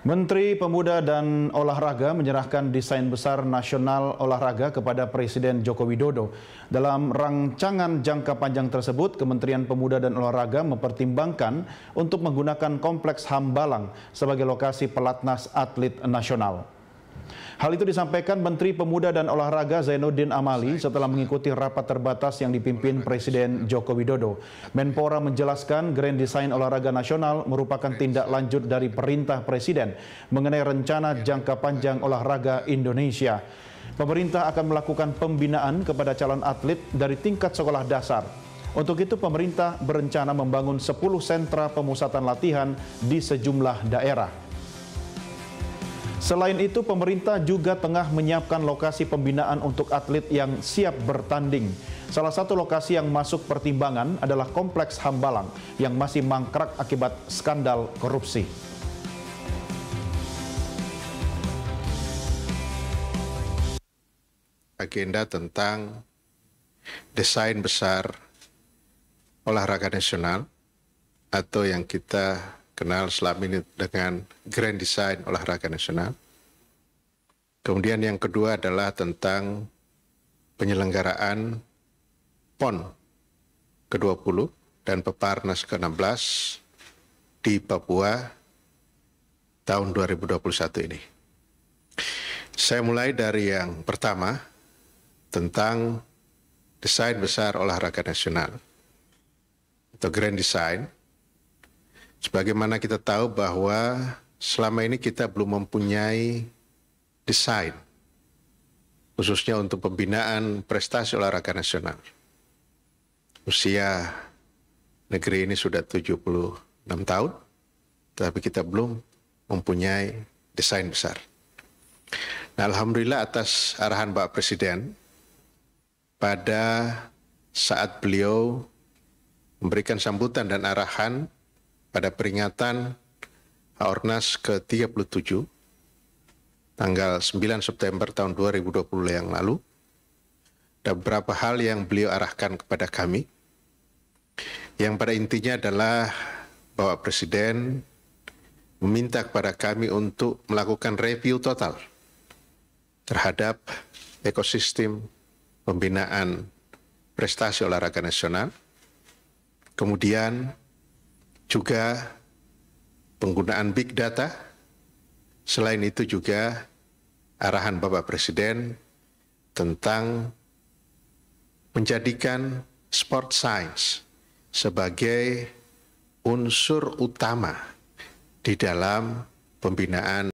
Menteri Pemuda dan Olahraga menyerahkan desain besar nasional olahraga kepada Presiden Joko Widodo. Dalam rancangan jangka panjang tersebut, Kementerian Pemuda dan Olahraga mempertimbangkan untuk menggunakan Kompleks Hambalang sebagai lokasi pelatnas atlet nasional. Hal itu disampaikan Menteri Pemuda dan Olahraga Zainuddin Amali setelah mengikuti rapat terbatas yang dipimpin Presiden Joko Widodo. Menpora menjelaskan Grand Design Olahraga Nasional merupakan tindak lanjut dari perintah Presiden mengenai rencana jangka panjang olahraga Indonesia. Pemerintah akan melakukan pembinaan kepada calon atlet dari tingkat sekolah dasar. Untuk itu pemerintah berencana membangun 10 sentra pemusatan latihan di sejumlah daerah. Selain itu, pemerintah juga tengah menyiapkan lokasi pembinaan untuk atlet yang siap bertanding. Salah satu lokasi yang masuk pertimbangan adalah Kompleks Hambalang yang masih mangkrak akibat skandal korupsi. Agenda tentang desain besar olahraga nasional atau yang kita kenal selama ini dengan Grand Design Olahraga Nasional. Kemudian yang kedua adalah tentang penyelenggaraan PON ke-20 dan Peparnas ke-16 di Papua tahun 2021 ini. Saya mulai dari yang pertama tentang desain besar olahraga nasional atau grand design Sebagaimana kita tahu bahwa selama ini kita belum mempunyai desain khususnya untuk pembinaan prestasi olahraga nasional. Usia negeri ini sudah 76 tahun, tapi kita belum mempunyai desain besar. Nah, Alhamdulillah atas arahan Pak Presiden, pada saat beliau memberikan sambutan dan arahan pada peringatan Ornas ke-37 tanggal 9 September tahun 2020 yang lalu. Ada beberapa hal yang beliau arahkan kepada kami. Yang pada intinya adalah Bapak Presiden meminta kepada kami untuk melakukan review total terhadap ekosistem pembinaan prestasi olahraga nasional. Kemudian juga penggunaan big data. Selain itu juga arahan Bapak Presiden tentang menjadikan sport science sebagai unsur utama di dalam pembinaan